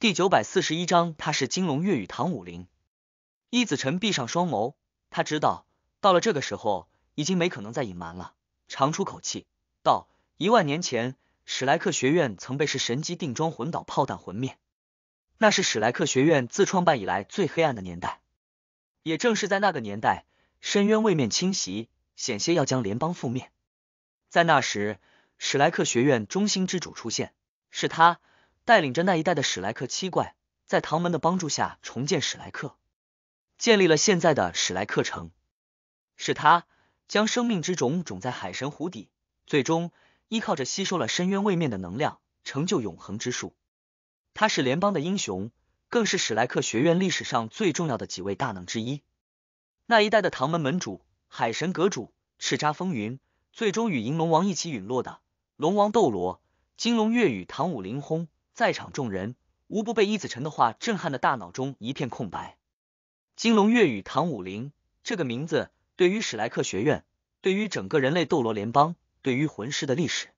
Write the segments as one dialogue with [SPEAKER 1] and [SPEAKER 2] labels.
[SPEAKER 1] 第九百四十一章，他是金龙月与唐武林。易子辰闭上双眸，他知道到了这个时候，已经没可能再隐瞒了。长出口气道：“一万年前，史莱克学院曾被是神级定装魂导炮弹魂灭，那是史莱克学院自创办以来最黑暗的年代。也正是在那个年代，深渊位面侵袭，险些要将联邦覆灭。在那时，史莱克学院中心之主出现，是他。”带领着那一代的史莱克七怪，在唐门的帮助下重建史莱克，建立了现在的史莱克城。是他将生命之种种在海神湖底，最终依靠着吸收了深渊位面的能量，成就永恒之树。他是联邦的英雄，更是史莱克学院历史上最重要的几位大能之一。那一代的唐门门主、海神阁主叱咤风云，最终与银龙王一起陨落的龙王斗罗金龙月与唐舞麟轰。在场众人无不被伊子辰的话震撼，的大脑中一片空白。金龙月与唐武林这个名字，对于史莱克学院，对于整个人类斗罗联邦，对于魂师的历史，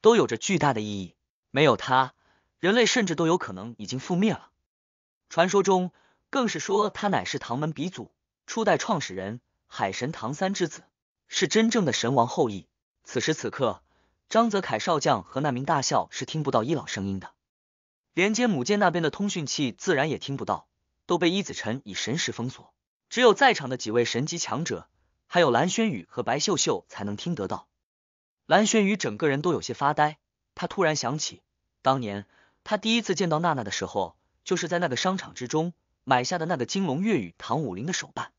[SPEAKER 1] 都有着巨大的意义。没有他，人类甚至都有可能已经覆灭了。传说中更是说他乃是唐门鼻祖、初代创始人海神唐三之子，是真正的神王后裔。此时此刻。张泽凯少将和那名大校是听不到伊朗声音的，连接母舰那边的通讯器自然也听不到，都被伊子辰以神识封锁。只有在场的几位神级强者，还有蓝轩宇和白秀秀才能听得到。蓝轩宇整个人都有些发呆，他突然想起，当年他第一次见到娜娜的时候，就是在那个商场之中买下的那个金龙粤语唐武林的手办。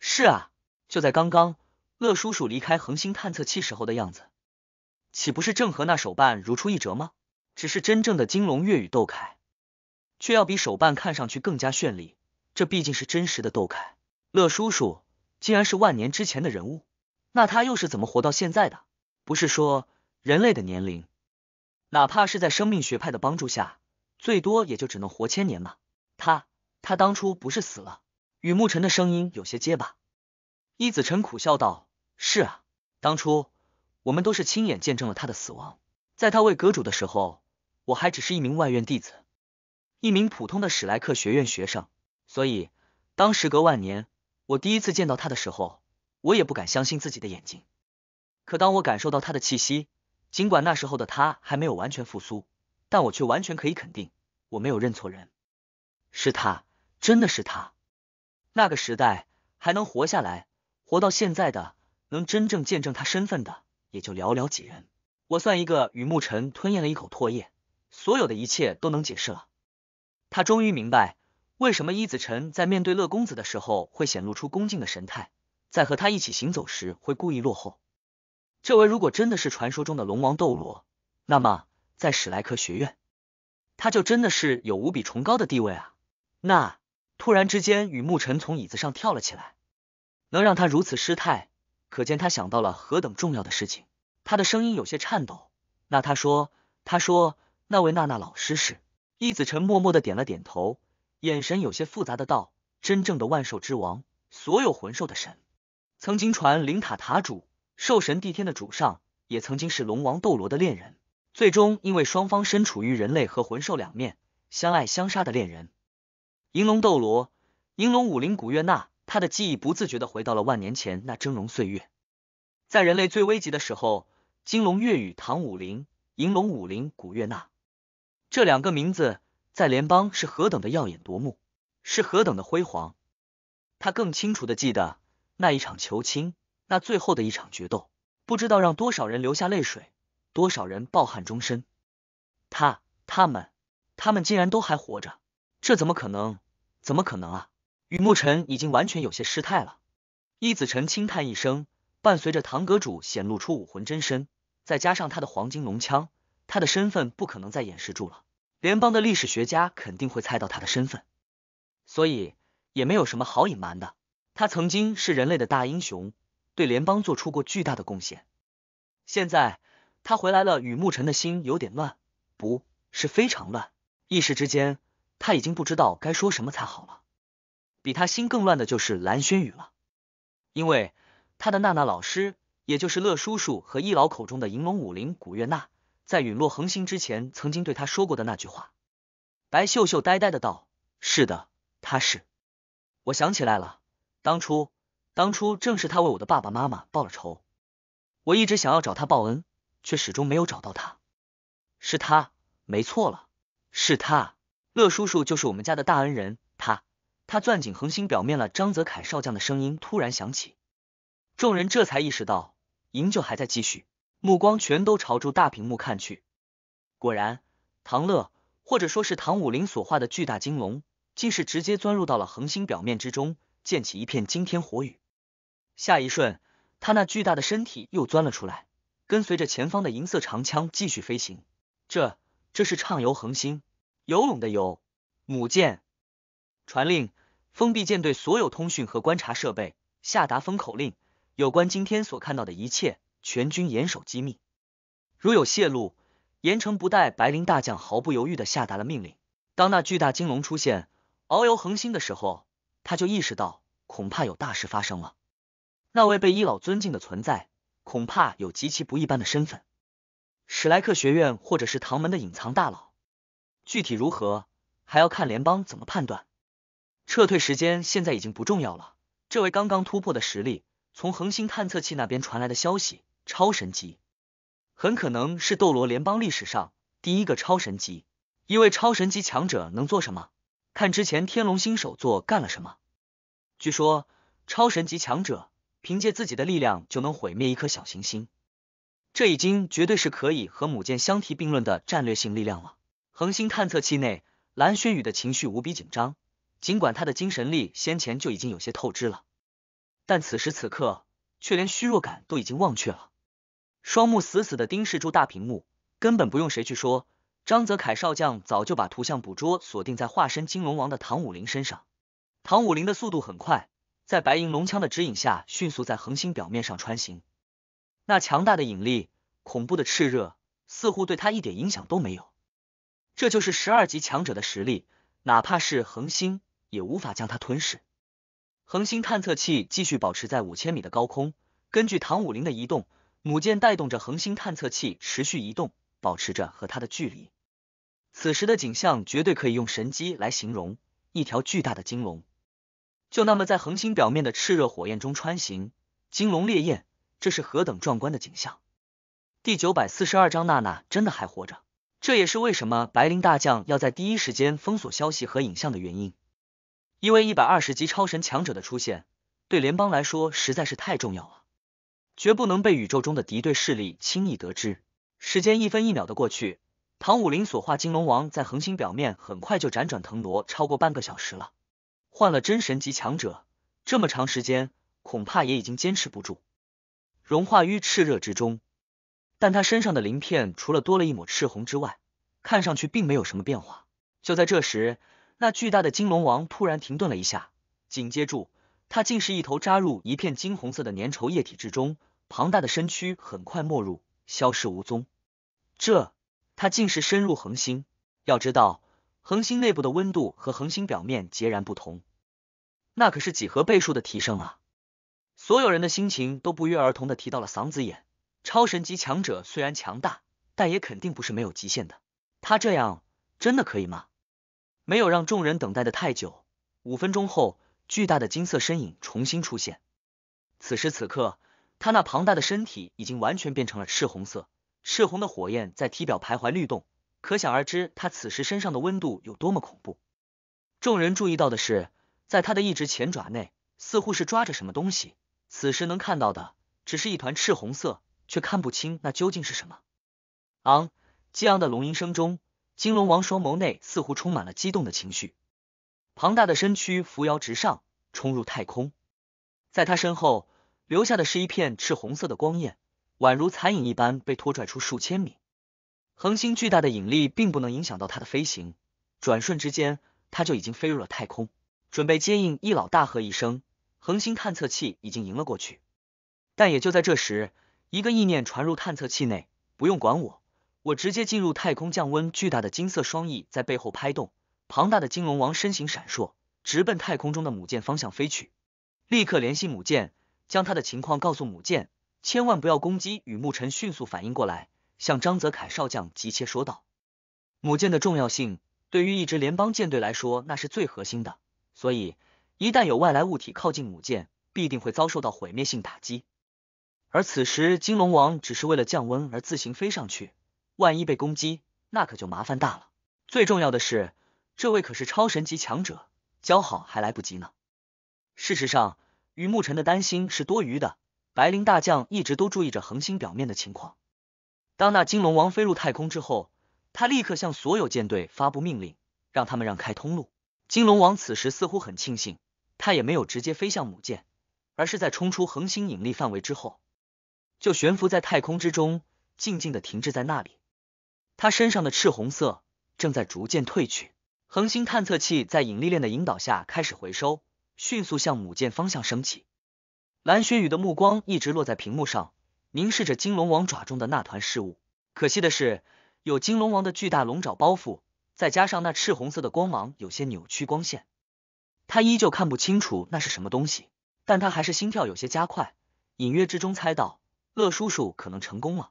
[SPEAKER 1] 是啊，就在刚刚，乐叔叔离开恒星探测器时候的样子。岂不是正和那手办如出一辙吗？只是真正的金龙月与斗凯，却要比手办看上去更加绚丽。这毕竟是真实的斗凯。乐叔叔竟然是万年之前的人物，那他又是怎么活到现在的？不是说人类的年龄，哪怕是在生命学派的帮助下，最多也就只能活千年吗？他他当初不是死了？雨沐尘的声音有些结巴。伊子辰苦笑道：“是啊，当初。”我们都是亲眼见证了他的死亡。在他为阁主的时候，我还只是一名外院弟子，一名普通的史莱克学院学生。所以，当时隔万年，我第一次见到他的时候，我也不敢相信自己的眼睛。可当我感受到他的气息，尽管那时候的他还没有完全复苏，但我却完全可以肯定，我没有认错人，是他，真的是他。那个时代还能活下来、活到现在的，能真正见证他身份的。也就寥寥几人，我算一个。与沐尘吞咽了一口唾液，所有的一切都能解释了。他终于明白，为什么伊子辰在面对乐公子的时候会显露出恭敬的神态，在和他一起行走时会故意落后。这位如果真的是传说中的龙王斗罗，那么在史莱克学院，他就真的是有无比崇高的地位啊！那突然之间，雨沐尘从椅子上跳了起来，能让他如此失态？可见他想到了何等重要的事情，他的声音有些颤抖。那他说，他说，那位娜娜老师是易子辰，默默的点了点头，眼神有些复杂的道：“真正的万兽之王，所有魂兽的神，曾经传灵塔塔主，兽神帝天的主上，也曾经是龙王斗罗的恋人。最终因为双方身处于人类和魂兽两面，相爱相杀的恋人，银龙斗罗，银龙武灵古月娜。”他的记忆不自觉的回到了万年前那峥嵘岁月，在人类最危急的时候，金龙月与唐武林、银龙武林古月娜这两个名字在联邦是何等的耀眼夺目，是何等的辉煌。他更清楚的记得那一场求亲，那最后的一场决斗，不知道让多少人流下泪水，多少人抱憾终身。他、他们、他们竟然都还活着，这怎么可能？怎么可能啊？雨沐尘已经完全有些失态了，易子辰轻叹一声，伴随着堂阁主显露出武魂真身，再加上他的黄金龙枪，他的身份不可能再掩饰住了。联邦的历史学家肯定会猜到他的身份，所以也没有什么好隐瞒的。他曾经是人类的大英雄，对联邦做出过巨大的贡献。现在他回来了，雨沐尘的心有点乱，不是非常乱，一时之间他已经不知道该说什么才好了。比他心更乱的就是蓝轩宇了，因为他的娜娜老师，也就是乐叔叔和易老口中的银龙武林古月娜，在陨落恒星之前曾经对他说过的那句话。白秀秀呆呆的道：“是的，他是。我想起来了，当初，当初正是他为我的爸爸妈妈报了仇。我一直想要找他报恩，却始终没有找到他。是他，没错了，是他。乐叔叔就是我们家的大恩人，他。”他攥紧恒星表面了，张泽凯少将的声音突然响起，众人这才意识到营救还在继续，目光全都朝住大屏幕看去。果然，唐乐或者说是唐武林所画的巨大金龙，竟是直接钻入到了恒星表面之中，溅起一片惊天火雨。下一瞬，他那巨大的身体又钻了出来，跟随着前方的银色长枪继续飞行。这，这是畅游恒星，游泳的游，母舰。传令，封闭舰队所有通讯和观察设备，下达封口令。有关今天所看到的一切，全军严守机密，如有泄露，严惩不贷。白灵大将毫不犹豫的下达了命令。当那巨大金龙出现，遨游恒星的时候，他就意识到，恐怕有大事发生了。那位被伊老尊敬的存在，恐怕有极其不一般的身份，史莱克学院或者是唐门的隐藏大佬。具体如何，还要看联邦怎么判断。撤退时间现在已经不重要了。这位刚刚突破的实力，从恒星探测器那边传来的消息，超神级，很可能是斗罗联邦历史上第一个超神级。一位超神级强者能做什么？看之前天龙星首座干了什么。据说，超神级强者凭借自己的力量就能毁灭一颗小行星，这已经绝对是可以和母舰相提并论的战略性力量了。恒星探测器内，蓝轩宇的情绪无比紧张。尽管他的精神力先前就已经有些透支了，但此时此刻却连虚弱感都已经忘却了，双目死死的盯视住大屏幕，根本不用谁去说，张泽凯少将早就把图像捕捉锁定在化身金龙王的唐武林身上。唐武林的速度很快，在白银龙枪的指引下，迅速在恒星表面上穿行。那强大的引力，恐怖的炽热，似乎对他一点影响都没有。这就是十二级强者的实力，哪怕是恒星。也无法将它吞噬。恒星探测器继续保持在五千米的高空，根据唐舞麟的移动，母舰带动着恒星探测器持续移动，保持着和它的距离。此时的景象绝对可以用神机来形容，一条巨大的金龙，就那么在恒星表面的炽热火焰中穿行，金龙烈焰，这是何等壮观的景象！第九百四十二章，娜娜真的还活着，这也是为什么白灵大将要在第一时间封锁消息和影像的原因。因为一百二十级超神强者的出现，对联邦来说实在是太重要了，绝不能被宇宙中的敌对势力轻易得知。时间一分一秒的过去，唐武林所化金龙王在恒星表面很快就辗转腾挪，超过半个小时了。换了真神级强者，这么长时间恐怕也已经坚持不住，融化于炽热之中。但他身上的鳞片除了多了一抹赤红之外，看上去并没有什么变化。就在这时，那巨大的金龙王突然停顿了一下，紧接住，他竟是一头扎入一片金红色的粘稠液体之中，庞大的身躯很快没入，消失无踪。这，他竟是深入恒星？要知道，恒星内部的温度和恒星表面截然不同，那可是几何倍数的提升啊！所有人的心情都不约而同的提到了嗓子眼。超神级强者虽然强大，但也肯定不是没有极限的。他这样真的可以吗？没有让众人等待的太久，五分钟后，巨大的金色身影重新出现。此时此刻，他那庞大的身体已经完全变成了赤红色，赤红的火焰在体表徘徊律动，可想而知他此时身上的温度有多么恐怖。众人注意到的是，在他的一只前爪内，似乎是抓着什么东西。此时能看到的只是一团赤红色，却看不清那究竟是什么。昂，激昂的龙吟声中。金龙王双眸内似乎充满了激动的情绪，庞大的身躯扶摇直上，冲入太空，在他身后留下的是一片赤红色的光焰，宛如残影一般被拖拽出数千米。恒星巨大的引力并不能影响到他的飞行，转瞬之间他就已经飞入了太空，准备接应。一老大喝一声：“恒星探测器已经迎了过去。”但也就在这时，一个意念传入探测器内：“不用管我。”我直接进入太空降温，巨大的金色双翼在背后拍动，庞大的金龙王身形闪烁，直奔太空中的母舰方向飞去。立刻联系母舰，将他的情况告诉母舰，千万不要攻击。雨沐尘迅速反应过来，向张泽凯少将急切说道：“母舰的重要性对于一支联邦舰队来说，那是最核心的，所以一旦有外来物体靠近母舰，必定会遭受到毁灭性打击。”而此时，金龙王只是为了降温而自行飞上去。万一被攻击，那可就麻烦大了。最重要的是，这位可是超神级强者，交好还来不及呢。事实上，雨沐尘的担心是多余的。白灵大将一直都注意着恒星表面的情况。当那金龙王飞入太空之后，他立刻向所有舰队发布命令，让他们让开通路。金龙王此时似乎很庆幸，他也没有直接飞向母舰，而是在冲出恒星引力范围之后，就悬浮在太空之中，静静的停滞在那里。他身上的赤红色正在逐渐褪去，恒星探测器在引力链的引导下开始回收，迅速向母舰方向升起。蓝雪雨的目光一直落在屏幕上，凝视着金龙王爪中的那团事物。可惜的是，有金龙王的巨大龙爪包袱，再加上那赤红色的光芒有些扭曲光线，他依旧看不清楚那是什么东西。但他还是心跳有些加快，隐约之中猜到乐叔叔可能成功了。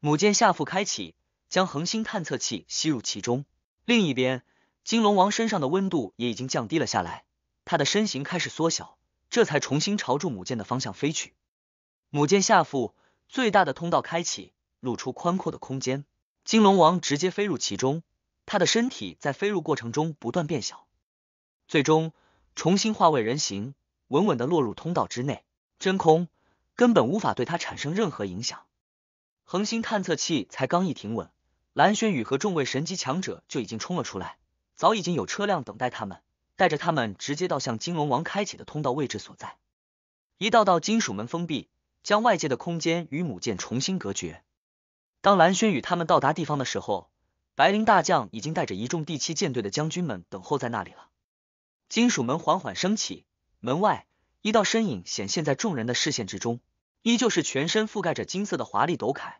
[SPEAKER 1] 母舰下腹开启。将恒星探测器吸入其中。另一边，金龙王身上的温度也已经降低了下来，他的身形开始缩小，这才重新朝住母舰的方向飞去。母舰下腹最大的通道开启，露出宽阔的空间。金龙王直接飞入其中，他的身体在飞入过程中不断变小，最终重新化为人形，稳稳的落入通道之内。真空根本无法对他产生任何影响。恒星探测器才刚一停稳。蓝轩宇和众位神级强者就已经冲了出来，早已经有车辆等待他们，带着他们直接到向金龙王开启的通道位置所在。一道道金属门封闭，将外界的空间与母舰重新隔绝。当蓝轩宇他们到达地方的时候，白灵大将已经带着一众第七舰队的将军们等候在那里了。金属门缓缓升起，门外一道身影显现在众人的视线之中，依旧是全身覆盖着金色的华丽斗铠。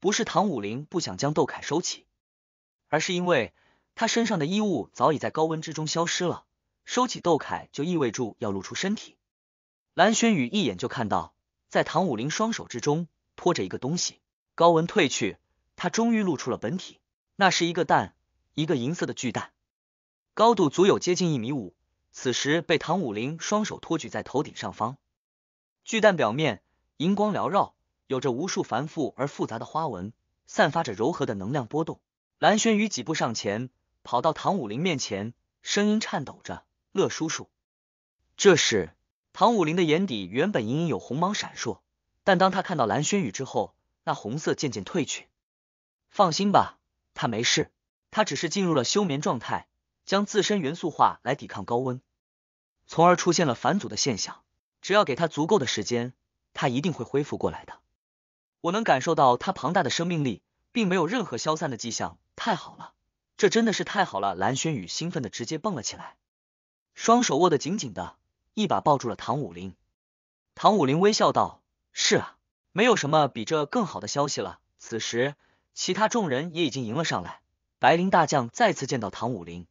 [SPEAKER 1] 不是唐武林不想将窦凯收起，而是因为他身上的衣物早已在高温之中消失了，收起窦凯就意味着要露出身体。蓝轩宇一眼就看到，在唐武林双手之中托着一个东西，高温退去，他终于露出了本体，那是一个蛋，一个银色的巨蛋，高度足有接近一米五，此时被唐武林双手托举在头顶上方，巨蛋表面银光缭绕。有着无数繁复而复杂的花纹，散发着柔和的能量波动。蓝轩宇几步上前，跑到唐武林面前，声音颤抖着：“乐叔叔，这时，唐武林的眼底原本隐隐有红芒闪烁，但当他看到蓝轩宇之后，那红色渐渐褪去。放心吧，他没事，他只是进入了休眠状态，将自身元素化来抵抗高温，从而出现了返祖的现象。只要给他足够的时间，他一定会恢复过来的。我能感受到它庞大的生命力，并没有任何消散的迹象。太好了，这真的是太好了！蓝轩宇兴奋的直接蹦了起来，双手握得紧紧的，一把抱住了唐武林。唐武林微笑道：“是啊，没有什么比这更好的消息了。”此时，其他众人也已经迎了上来。白灵大将再次见到唐武林，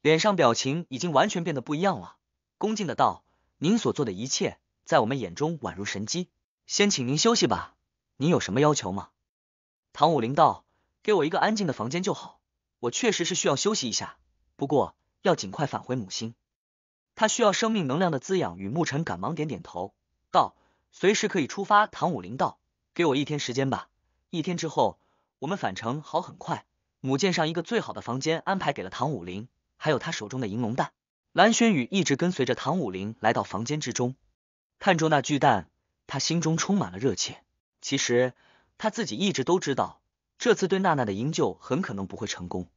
[SPEAKER 1] 脸上表情已经完全变得不一样了，恭敬的道：“您所做的一切，在我们眼中宛如神机，先请您休息吧。”你有什么要求吗？唐武林道：“给我一个安静的房间就好，我确实是需要休息一下，不过要尽快返回母星。”他需要生命能量的滋养。与牧尘赶忙点点头，道：“随时可以出发。”唐武林道：“给我一天时间吧，一天之后我们返程好很快。”母舰上一个最好的房间安排给了唐武林，还有他手中的银龙蛋。蓝轩宇一直跟随着唐武林来到房间之中，看着那巨蛋，他心中充满了热切。其实他自己一直都知道，这次对娜娜的营救很可能不会成功，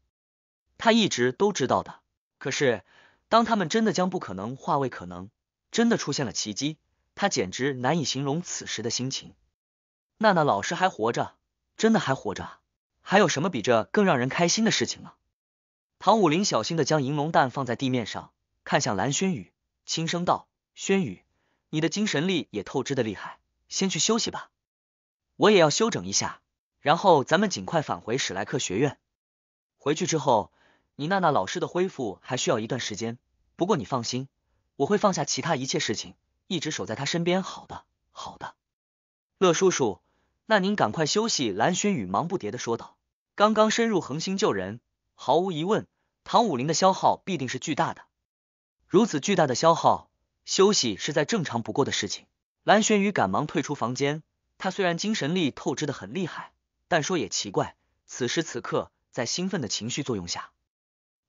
[SPEAKER 1] 他一直都知道的。可是当他们真的将不可能化为可能，真的出现了奇迹，他简直难以形容此时的心情。娜娜老师还活着，真的还活着，还有什么比这更让人开心的事情呢？唐武林小心的将银龙蛋放在地面上，看向蓝轩宇，轻声道：“轩宇，你的精神力也透支的厉害，先去休息吧。”我也要休整一下，然后咱们尽快返回史莱克学院。回去之后，你娜娜老师的恢复还需要一段时间，不过你放心，我会放下其他一切事情，一直守在她身边。好的，好的。乐叔叔，那您赶快休息。”蓝轩宇忙不迭的说道。刚刚深入恒星救人，毫无疑问，唐武林的消耗必定是巨大的。如此巨大的消耗，休息是再正常不过的事情。蓝轩宇赶忙退出房间。他虽然精神力透支的很厉害，但说也奇怪，此时此刻在兴奋的情绪作用下，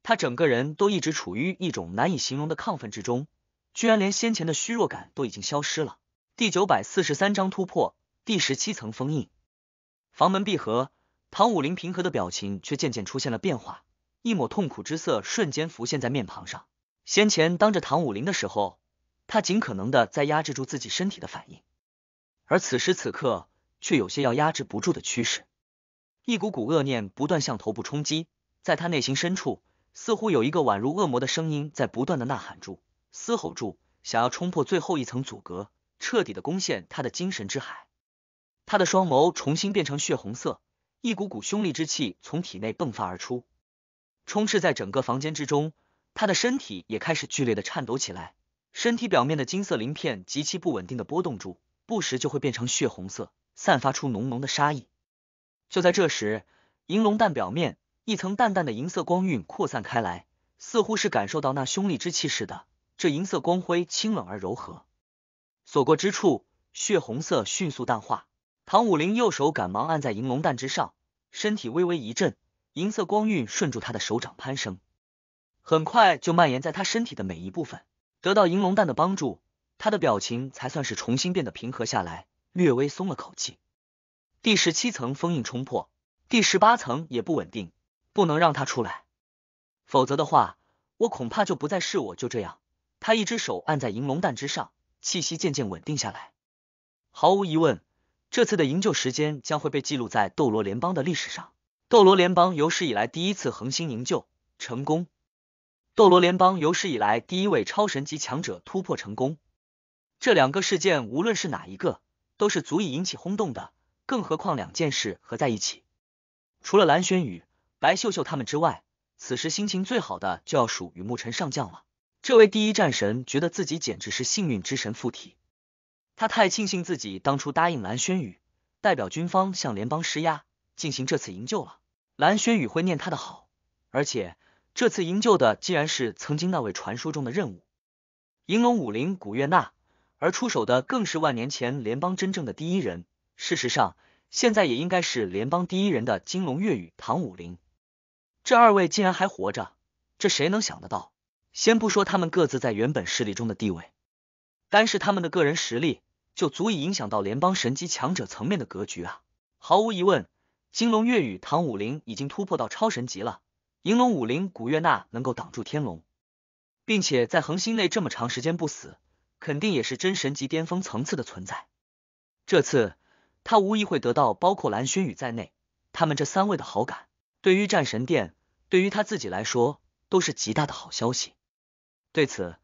[SPEAKER 1] 他整个人都一直处于一种难以形容的亢奋之中，居然连先前的虚弱感都已经消失了。第九百四十三章突破第十七层封印，房门闭合，唐武林平和的表情却渐渐出现了变化，一抹痛苦之色瞬间浮现在面庞上。先前当着唐武林的时候，他尽可能的在压制住自己身体的反应。而此时此刻，却有些要压制不住的趋势。一股股恶念不断向头部冲击，在他内心深处，似乎有一个宛如恶魔的声音在不断的呐喊住、嘶吼住，想要冲破最后一层阻隔，彻底的攻陷他的精神之海。他的双眸重新变成血红色，一股股凶戾之气从体内迸发而出，充斥在整个房间之中。他的身体也开始剧烈的颤抖起来，身体表面的金色鳞片极其不稳定的波动住。不时就会变成血红色，散发出浓浓的杀意。就在这时，银龙蛋表面一层淡淡的银色光晕扩散开来，似乎是感受到那凶戾之气似的。这银色光辉清冷而柔和，所过之处，血红色迅速淡化。唐武林右手赶忙按在银龙蛋之上，身体微微一震，银色光晕顺住他的手掌攀升，很快就蔓延在他身体的每一部分。得到银龙蛋的帮助。他的表情才算是重新变得平和下来，略微松了口气。第十七层封印冲破，第十八层也不稳定，不能让他出来，否则的话，我恐怕就不再是我就这样。他一只手按在银龙蛋之上，气息渐渐稳定下来。毫无疑问，这次的营救时间将会被记录在斗罗联邦的历史上。斗罗联邦有史以来第一次恒星营救成功，斗罗联邦有史以来第一位超神级强者突破成功。这两个事件，无论是哪一个，都是足以引起轰动的。更何况两件事合在一起。除了蓝轩宇、白秀秀他们之外，此时心情最好的就要属雨沐尘上将了。这位第一战神觉得自己简直是幸运之神附体。他太庆幸自己当初答应蓝轩宇，代表军方向联邦施压，进行这次营救了。蓝轩宇会念他的好，而且这次营救的竟然是曾经那位传说中的任务——银龙武灵古月娜。而出手的更是万年前联邦真正的第一人，事实上，现在也应该是联邦第一人的金龙月与唐武林，这二位竟然还活着，这谁能想得到？先不说他们各自在原本势力中的地位，单是他们的个人实力，就足以影响到联邦神级强者层面的格局啊！毫无疑问，金龙月与唐武林已经突破到超神级了，银龙武林古月娜能够挡住天龙，并且在恒星内这么长时间不死。肯定也是真神级巅峰层次的存在。这次他无疑会得到包括蓝轩宇在内他们这三位的好感。对于战神殿，对于他自己来说，都是极大的好消息。对此，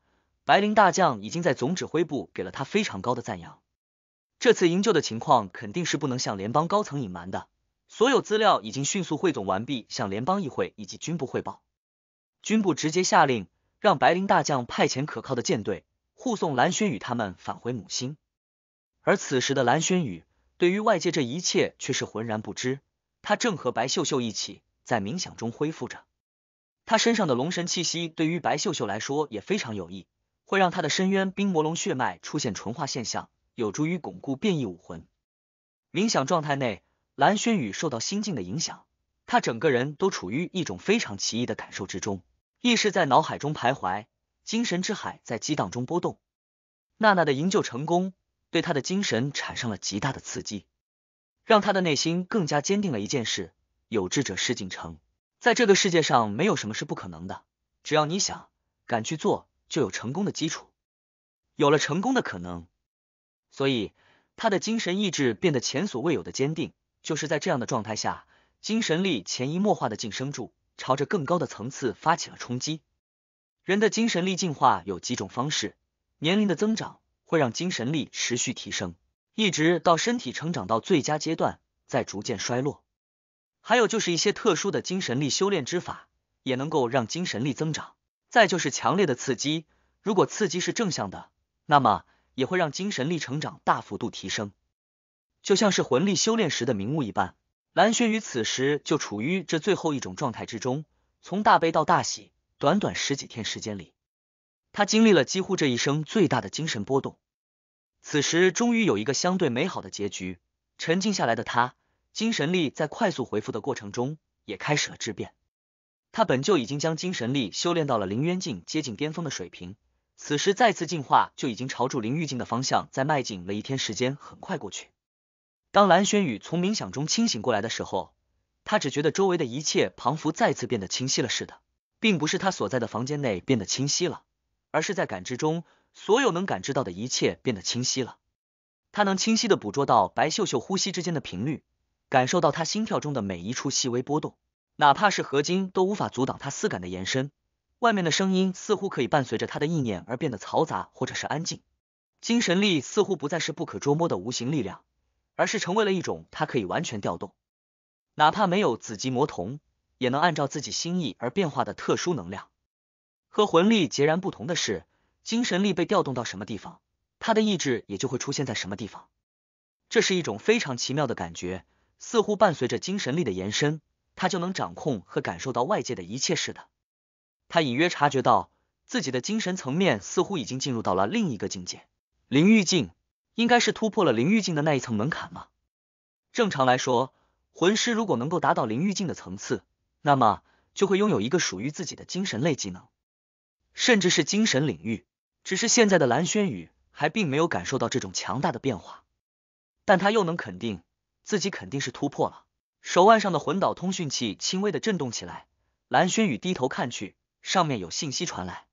[SPEAKER 1] 白灵大将已经在总指挥部给了他非常高的赞扬。这次营救的情况肯定是不能向联邦高层隐瞒的。所有资料已经迅速汇总完毕，向联邦议会以及军部汇报。军部直接下令，让白灵大将派遣可靠的舰队。护送蓝轩宇他们返回母星，而此时的蓝轩宇对于外界这一切却是浑然不知，他正和白秀秀一起在冥想中恢复着。他身上的龙神气息对于白秀秀来说也非常有益，会让他的深渊冰魔龙血脉出现纯化现象，有助于巩固变异武魂。冥想状态内，蓝轩宇受到心境的影响，他整个人都处于一种非常奇异的感受之中，意识在脑海中徘徊。精神之海在激荡中波动，娜娜的营救成功对她的精神产生了极大的刺激，让她的内心更加坚定了一件事：有志者事竟成，在这个世界上没有什么是不可能的，只要你想，敢去做，就有成功的基础，有了成功的可能，所以她的精神意志变得前所未有的坚定。就是在这样的状态下，精神力潜移默化的晋升住，朝着更高的层次发起了冲击。人的精神力进化有几种方式，年龄的增长会让精神力持续提升，一直到身体成长到最佳阶段，再逐渐衰落。还有就是一些特殊的精神力修炼之法，也能够让精神力增长。再就是强烈的刺激，如果刺激是正向的，那么也会让精神力成长大幅度提升。就像是魂力修炼时的名目一般，蓝轩宇此时就处于这最后一种状态之中，从大悲到大喜。短短十几天时间里，他经历了几乎这一生最大的精神波动。此时，终于有一个相对美好的结局。沉静下来的他，精神力在快速恢复的过程中也开始了质变。他本就已经将精神力修炼到了灵渊境接近巅峰的水平，此时再次进化，就已经朝住灵玉境的方向在迈进。了一天时间很快过去，当蓝轩宇从冥想中清醒过来的时候，他只觉得周围的一切仿佛再次变得清晰了似的。并不是他所在的房间内变得清晰了，而是在感知中，所有能感知到的一切变得清晰了。他能清晰的捕捉到白秀秀呼吸之间的频率，感受到他心跳中的每一处细微波动，哪怕是合金都无法阻挡他四感的延伸。外面的声音似乎可以伴随着他的意念而变得嘈杂或者是安静。精神力似乎不再是不可捉摸的无形力量，而是成为了一种他可以完全调动，哪怕没有紫极魔瞳。也能按照自己心意而变化的特殊能量，和魂力截然不同的是，精神力被调动到什么地方，他的意志也就会出现在什么地方。这是一种非常奇妙的感觉，似乎伴随着精神力的延伸，他就能掌控和感受到外界的一切似的。他隐约察觉到自己的精神层面似乎已经进入到了另一个境界，灵域境，应该是突破了灵域境的那一层门槛吗？正常来说，魂师如果能够达到灵域境的层次。那么就会拥有一个属于自己的精神类技能，甚至是精神领域。只是现在的蓝轩宇还并没有感受到这种强大的变化，但他又能肯定自己肯定是突破了。手腕上的魂导通讯器轻微的震动起来，蓝轩宇低头看去，上面有信息传来，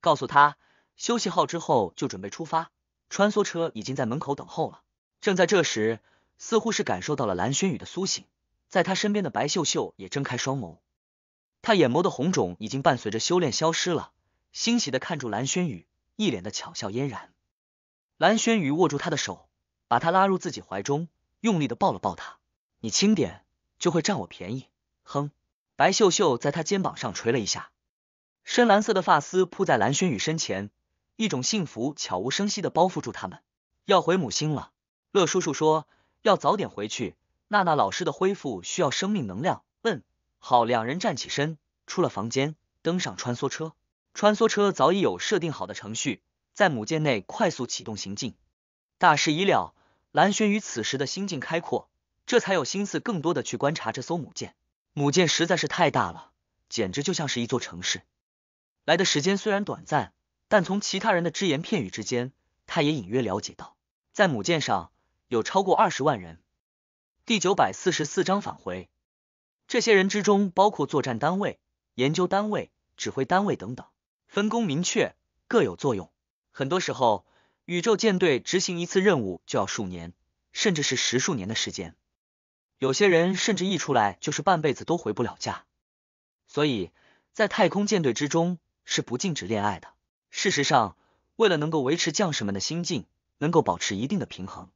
[SPEAKER 1] 告诉他休息好之后就准备出发，穿梭车已经在门口等候了。正在这时，似乎是感受到了蓝轩宇的苏醒。在他身边的白秀秀也睁开双眸，他眼眸的红肿已经伴随着修炼消失了，欣喜的看住蓝轩宇，一脸的巧笑嫣然。蓝轩宇握住他的手，把他拉入自己怀中，用力的抱了抱他。你轻点就会占我便宜，哼！白秀秀在他肩膀上捶了一下，深蓝色的发丝铺在蓝轩宇身前，一种幸福悄无声息的包覆住他们。要回母星了，乐叔叔说要早点回去。娜娜老师的恢复需要生命能量。嗯，好，两人站起身，出了房间，登上穿梭车。穿梭车早已有设定好的程序，在母舰内快速启动行进。大事已了，蓝轩宇此时的心境开阔，这才有心思更多的去观察这艘母舰。母舰实在是太大了，简直就像是一座城市。来的时间虽然短暂，但从其他人的只言片语之间，他也隐约了解到，在母舰上有超过二十万人。第九百四十四章返回。这些人之中，包括作战单位、研究单位、指挥单位等等，分工明确，各有作用。很多时候，宇宙舰队执行一次任务就要数年，甚至是十数年的时间。有些人甚至一出来就是半辈子都回不了家。所以，在太空舰队之中是不禁止恋爱的。事实上，为了能够维持将士们的心境，能够保持一定的平衡。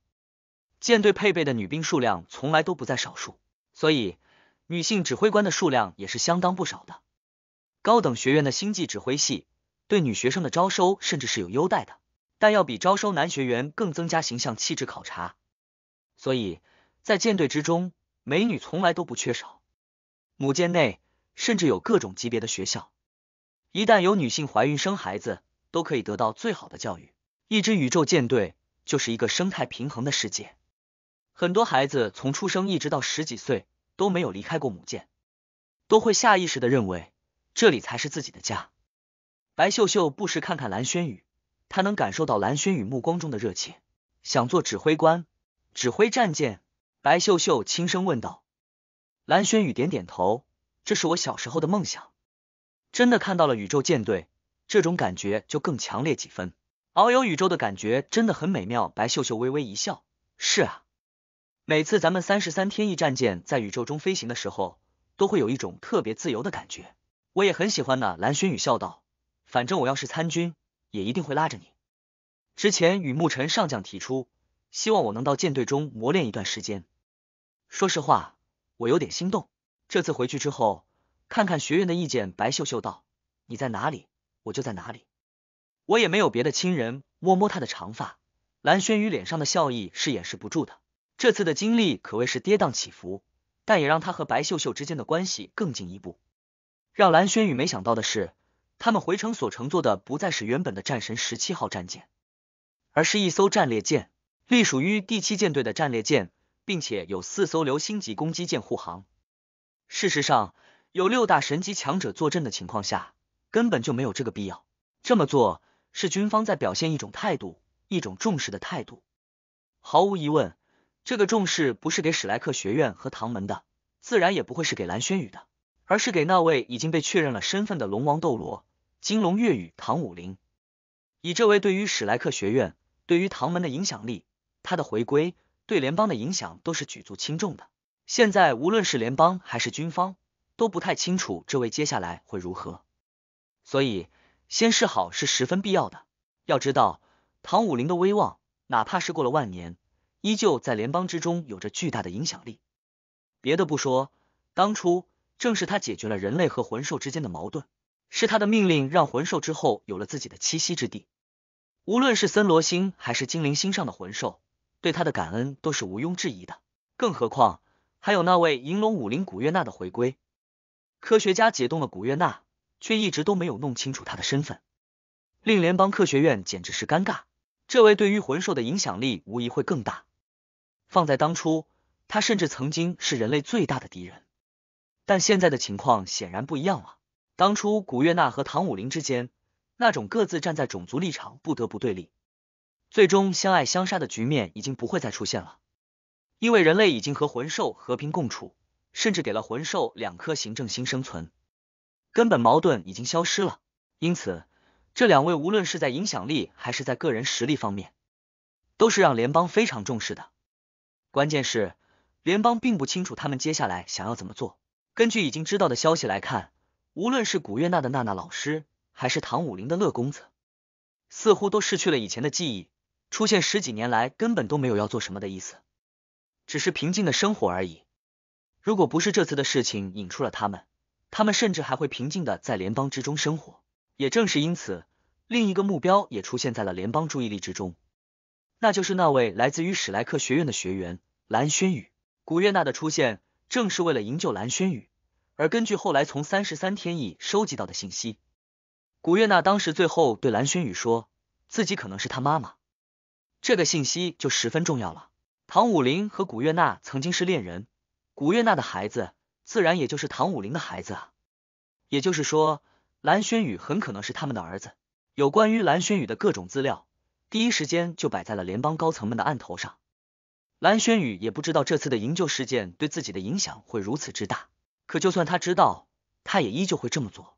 [SPEAKER 1] 舰队配备的女兵数量从来都不在少数，所以女性指挥官的数量也是相当不少的。高等学院的星际指挥系对女学生的招收甚至是有优待的，但要比招收男学员更增加形象气质考察。所以，在舰队之中，美女从来都不缺少。母舰内甚至有各种级别的学校，一旦有女性怀孕生孩子，都可以得到最好的教育。一支宇宙舰队就是一个生态平衡的世界。很多孩子从出生一直到十几岁都没有离开过母舰，都会下意识的认为这里才是自己的家。白秀秀不时看看蓝轩宇，她能感受到蓝轩宇目光中的热情。想做指挥官，指挥战舰。白秀秀轻声问道。蓝轩宇点点头，这是我小时候的梦想。真的看到了宇宙舰队，这种感觉就更强烈几分。遨游宇宙的感觉真的很美妙。白秀秀微微一笑，是啊。每次咱们三十三天翼战舰在宇宙中飞行的时候，都会有一种特别自由的感觉，我也很喜欢呢。蓝轩宇笑道：“反正我要是参军，也一定会拉着你。”之前雨牧尘上将提出，希望我能到舰队中磨练一段时间。说实话，我有点心动。这次回去之后，看看学院的意见。白秀秀道：“你在哪里，我就在哪里。”我也没有别的亲人。摸摸他的长发，蓝轩宇脸上的笑意是掩饰不住的。这次的经历可谓是跌宕起伏，但也让他和白秀秀之间的关系更进一步。让蓝轩宇没想到的是，他们回程所乘坐的不再是原本的战神十七号战舰，而是一艘战列舰，隶属于第七舰队的战列舰，并且有四艘流星级攻击舰护航。事实上，有六大神级强者坐镇的情况下，根本就没有这个必要。这么做是军方在表现一种态度，一种重视的态度。毫无疑问。这个重视不是给史莱克学院和唐门的，自然也不会是给蓝轩宇的，而是给那位已经被确认了身份的龙王斗罗金龙月羽唐武林。以这位对于史莱克学院、对于唐门的影响力，他的回归对联邦的影响都是举足轻重的。现在无论是联邦还是军方都不太清楚这位接下来会如何，所以先示好是十分必要的。要知道唐武林的威望，哪怕是过了万年。依旧在联邦之中有着巨大的影响力。别的不说，当初正是他解决了人类和魂兽之间的矛盾，是他的命令让魂兽之后有了自己的栖息之地。无论是森罗星还是精灵星上的魂兽，对他的感恩都是毋庸置疑的。更何况还有那位银龙武灵古月娜的回归，科学家解冻了古月娜，却一直都没有弄清楚她的身份，令联邦科学院简直是尴尬。这位对于魂兽的影响力无疑会更大。放在当初，他甚至曾经是人类最大的敌人，但现在的情况显然不一样了。当初古月娜和唐武林之间那种各自站在种族立场不得不对立，最终相爱相杀的局面已经不会再出现了，因为人类已经和魂兽和平共处，甚至给了魂兽两颗行政星生存，根本矛盾已经消失了。因此，这两位无论是在影响力还是在个人实力方面，都是让联邦非常重视的。关键是，联邦并不清楚他们接下来想要怎么做。根据已经知道的消息来看，无论是古月娜的娜娜老师，还是唐武林的乐公子，似乎都失去了以前的记忆，出现十几年来根本都没有要做什么的意思，只是平静的生活而已。如果不是这次的事情引出了他们，他们甚至还会平静的在联邦之中生活。也正是因此，另一个目标也出现在了联邦注意力之中。那就是那位来自于史莱克学院的学员蓝轩宇，古月娜的出现正是为了营救蓝轩宇。而根据后来从三十三天意收集到的信息，古月娜当时最后对蓝轩宇说自己可能是他妈妈，这个信息就十分重要了。唐舞麟和古月娜曾经是恋人，古月娜的孩子自然也就是唐舞麟的孩子啊，也就是说，蓝轩宇很可能是他们的儿子。有关于蓝轩宇的各种资料。第一时间就摆在了联邦高层们的案头上。蓝轩宇也不知道这次的营救事件对自己的影响会如此之大，可就算他知道，他也依旧会这么做。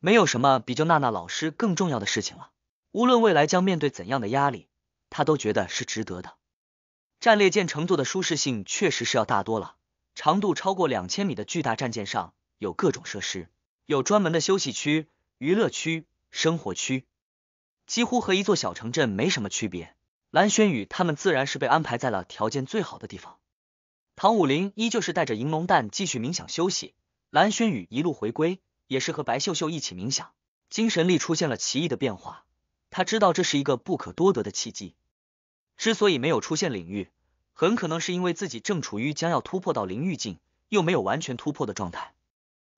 [SPEAKER 1] 没有什么比救娜娜老师更重要的事情了。无论未来将面对怎样的压力，他都觉得是值得的。战列舰乘坐的舒适性确实是要大多了。长度超过两千米的巨大战舰上有各种设施，有专门的休息区、娱乐区、生活区。几乎和一座小城镇没什么区别。蓝轩宇他们自然是被安排在了条件最好的地方。唐武林依旧是带着银龙蛋继续冥想休息。蓝轩宇一路回归，也是和白秀秀一起冥想，精神力出现了奇异的变化。他知道这是一个不可多得的契机。之所以没有出现领域，很可能是因为自己正处于将要突破到灵域境又没有完全突破的状态。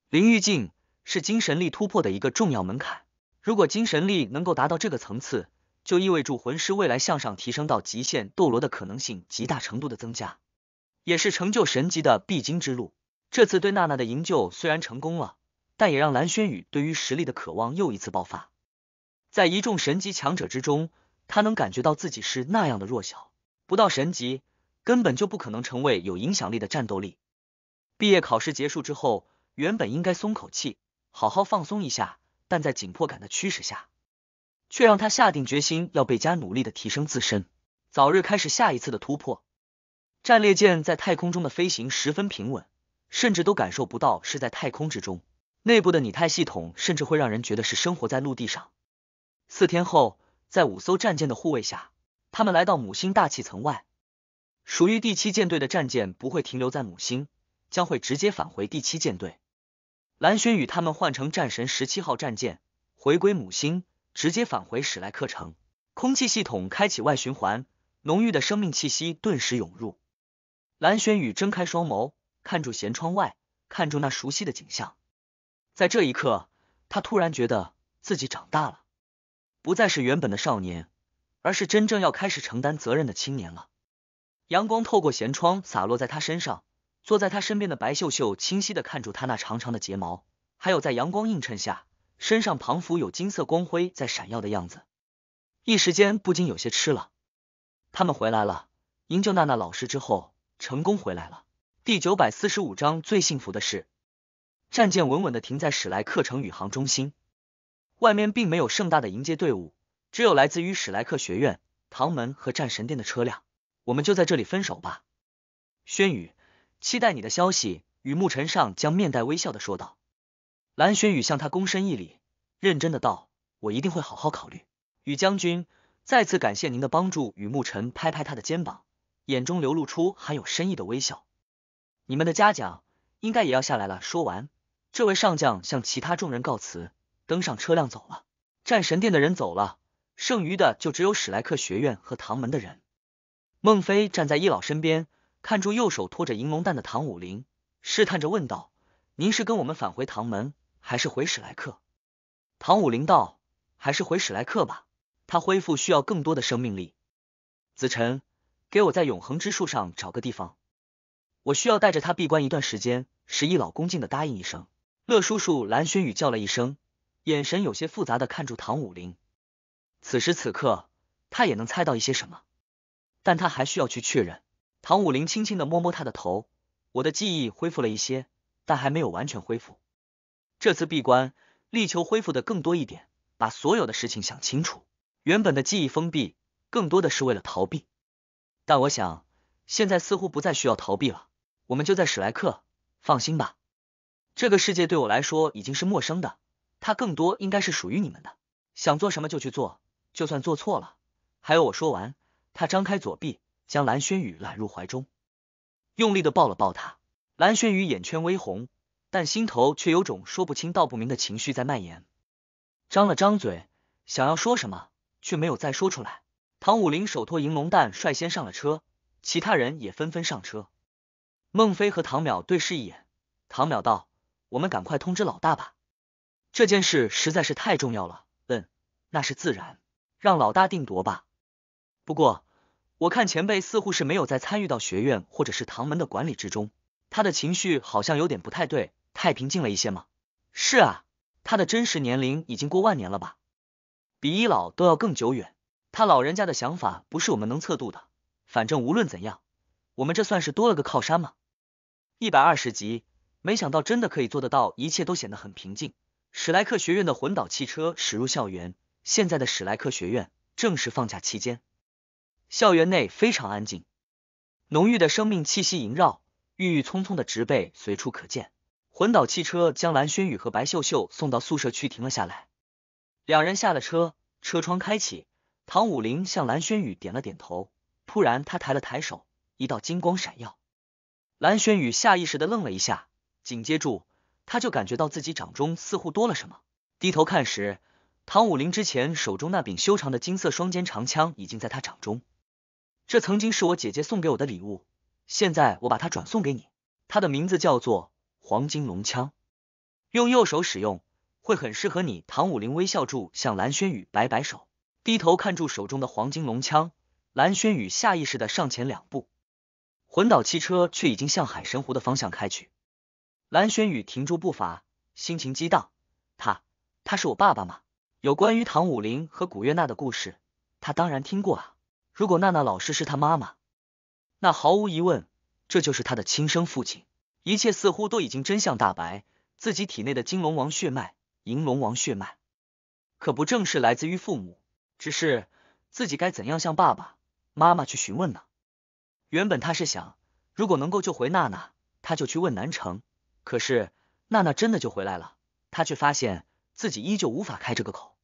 [SPEAKER 1] 灵域境是精神力突破的一个重要门槛。如果精神力能够达到这个层次，就意味着魂师未来向上提升到极限斗罗的可能性极大程度的增加，也是成就神级的必经之路。这次对娜娜的营救虽然成功了，但也让蓝轩宇对于实力的渴望又一次爆发。在一众神级强者之中，他能感觉到自己是那样的弱小，不到神级根本就不可能成为有影响力的战斗力。毕业考试结束之后，原本应该松口气，好好放松一下。但在紧迫感的驱使下，却让他下定决心要倍加努力的提升自身，早日开始下一次的突破。战列舰在太空中的飞行十分平稳，甚至都感受不到是在太空之中。内部的拟态系统甚至会让人觉得是生活在陆地上。四天后，在五艘战舰的护卫下，他们来到母星大气层外。属于第七舰队的战舰不会停留在母星，将会直接返回第七舰队。蓝轩宇他们换成战神十七号战舰，回归母星，直接返回史莱克城。空气系统开启外循环，浓郁的生命气息顿时涌入。蓝轩宇睁开双眸，看住舷窗外，看住那熟悉的景象。在这一刻，他突然觉得自己长大了，不再是原本的少年，而是真正要开始承担责任的青年了。阳光透过舷窗洒落在他身上。坐在他身边的白秀秀清晰的看住他那长长的睫毛，还有在阳光映衬下，身上彷佛有金色光辉在闪耀的样子，一时间不禁有些痴了。他们回来了，营救娜娜老师之后，成功回来了。第九百四十五章最幸福的事。战舰稳稳的停在史莱克城宇航中心，外面并没有盛大的迎接队伍，只有来自于史莱克学院、唐门和战神殿的车辆。我们就在这里分手吧，轩宇。期待你的消息，雨牧尘上将面带微笑的说道。蓝玄羽向他躬身一礼，认真的道：“我一定会好好考虑。”雨将军再次感谢您的帮助。雨牧尘拍拍他的肩膀，眼中流露出含有深意的微笑。你们的嘉奖应该也要下来了。说完，这位上将向其他众人告辞，登上车辆走了。战神殿的人走了，剩余的就只有史莱克学院和唐门的人。孟非站在易老身边。看住右手托着银龙蛋的唐武林，试探着问道：“您是跟我们返回唐门，还是回史莱克？”唐武林道：“还是回史莱克吧，他恢复需要更多的生命力。”子晨，给我在永恒之树上找个地方，我需要带着他闭关一段时间。”十一老恭敬的答应一声。乐叔叔，蓝轩宇叫了一声，眼神有些复杂的看住唐武林。此时此刻，他也能猜到一些什么，但他还需要去确认。唐舞麟轻轻的摸摸他的头，我的记忆恢复了一些，但还没有完全恢复。这次闭关力求恢复的更多一点，把所有的事情想清楚。原本的记忆封闭，更多的是为了逃避。但我想，现在似乎不再需要逃避了。我们就在史莱克，放心吧。这个世界对我来说已经是陌生的，它更多应该是属于你们的。想做什么就去做，就算做错了。还有，我说完，他张开左臂。将蓝轩宇揽入怀中，用力的抱了抱他。蓝轩宇眼圈微红，但心头却有种说不清道不明的情绪在蔓延，张了张嘴，想要说什么，却没有再说出来。唐武林手托银龙蛋，率先上了车，其他人也纷纷上车。孟非和唐淼对视一眼，唐淼道：“我们赶快通知老大吧，这件事实在是太重要了。”“嗯，那是自然，让老大定夺吧。”不过。我看前辈似乎是没有在参与到学院或者是唐门的管理之中，他的情绪好像有点不太对，太平静了一些吗？是啊，他的真实年龄已经过万年了吧，比一老都要更久远。他老人家的想法不是我们能测度的，反正无论怎样，我们这算是多了个靠山吗？一百二十级，没想到真的可以做得到，一切都显得很平静。史莱克学院的魂导汽车驶入校园，现在的史莱克学院正是放假期间。校园内非常安静，浓郁的生命气息萦绕，郁郁葱葱的植被随处可见。魂导汽车将蓝轩宇和白秀秀送到宿舍区，停了下来。两人下了车，车窗开启，唐武林向蓝轩宇点了点头。突然，他抬了抬手，一道金光闪耀。蓝轩宇下意识的愣了一下，紧接住，他就感觉到自己掌中似乎多了什么。低头看时，唐武林之前手中那柄修长的金色双尖长枪已经在他掌中。这曾经是我姐姐送给我的礼物，现在我把它转送给你。它的名字叫做黄金龙枪，用右手使用会很适合你。唐武林微笑住，向蓝轩宇摆摆手，低头看住手中的黄金龙枪。蓝轩宇下意识的上前两步，魂导汽车却已经向海神湖的方向开去。蓝轩宇停住步伐，心情激荡。他，他是我爸爸吗？有关于唐武林和古月娜的故事，他当然听过啊。如果娜娜老师是他妈妈，那毫无疑问，这就是他的亲生父亲。一切似乎都已经真相大白，自己体内的金龙王血脉、银龙王血脉，可不正是来自于父母？只是自己该怎样向爸爸妈妈去询问呢？原本他是想，如果能够救回娜娜，他就去问南城。可是娜娜真的就回来了，他却发现自己依旧无法开这个口，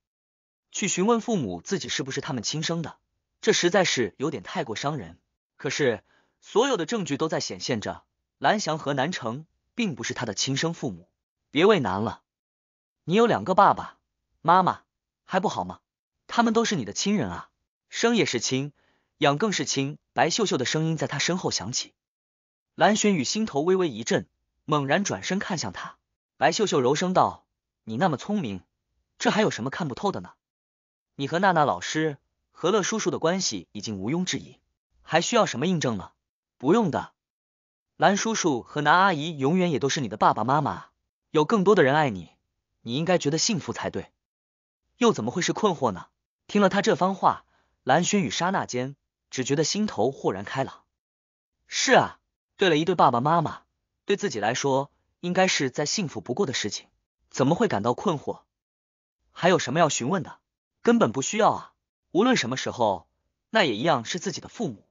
[SPEAKER 1] 去询问父母自己是不是他们亲生的。这实在是有点太过伤人，可是所有的证据都在显现着，蓝翔和南城并不是他的亲生父母。别为难了，你有两个爸爸、妈妈，还不好吗？他们都是你的亲人啊，生也是亲，养更是亲。白秀秀的声音在他身后响起，蓝玄宇心头微微一震，猛然转身看向他。白秀秀柔声道：“你那么聪明，这还有什么看不透的呢？你和娜娜老师。”何乐叔叔的关系已经毋庸置疑，还需要什么印证呢？不用的，蓝叔叔和蓝阿姨永远也都是你的爸爸妈妈，有更多的人爱你，你应该觉得幸福才对，又怎么会是困惑呢？听了他这番话，蓝轩宇刹那间只觉得心头豁然开朗。是啊，对了一对爸爸妈妈，对自己来说应该是再幸福不过的事情，怎么会感到困惑？还有什么要询问的？根本不需要啊。无论什么时候，那也一样是自己的父母。